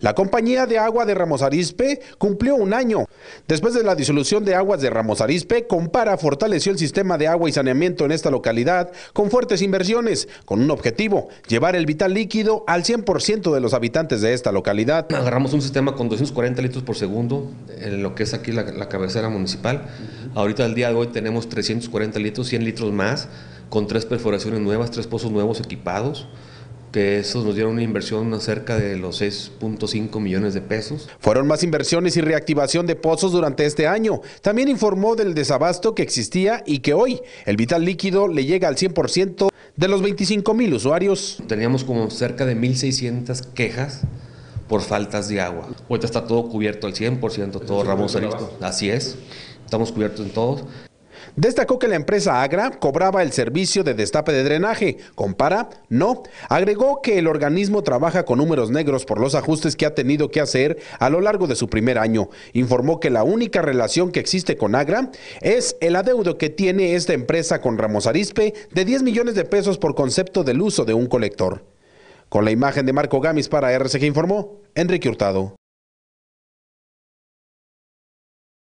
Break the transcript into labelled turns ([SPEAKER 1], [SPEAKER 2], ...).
[SPEAKER 1] La compañía de agua de Ramos Arizpe cumplió un año. Después de la disolución de aguas de Ramos Arizpe, Compara fortaleció el sistema de agua y saneamiento en esta localidad con fuertes inversiones, con un objetivo, llevar el vital líquido al 100% de los habitantes de esta localidad. Agarramos un sistema con 240 litros por segundo, en lo que es aquí
[SPEAKER 2] la, cabecera municipal. Ahorita al día de hoy tenemos 340 litros, 100 litros más, con tres perforaciones nuevas, tres pozos nuevos equipados que esos nos dieron una inversión cerca
[SPEAKER 1] de los 6.5 millones de pesos. Fueron más inversiones y reactivación de pozos durante este año. También informó del desabasto que existía y que hoy el vital líquido le llega al 100% de los 25 mil usuarios. Teníamos como cerca de 1.600
[SPEAKER 2] quejas por faltas de agua. Ahorita está todo cubierto al 100%, todo Ramos Aristo.
[SPEAKER 1] Así es, estamos cubiertos en todos. Destacó que la empresa Agra cobraba el servicio de destape de drenaje. ¿Compara? No. Agregó que el organismo trabaja con números negros por los ajustes que ha tenido que hacer a lo largo de su primer año. Informó que la única relación que existe con Agra es el adeudo que tiene esta empresa con Ramos Arispe de 10 millones de pesos por concepto del uso de un colector. Con la imagen de Marco Gamis para RCG informó Enrique Hurtado.